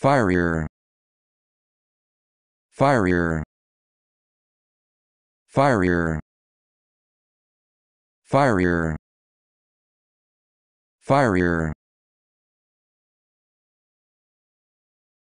Firier. Firier. Firier. Firier. Firier.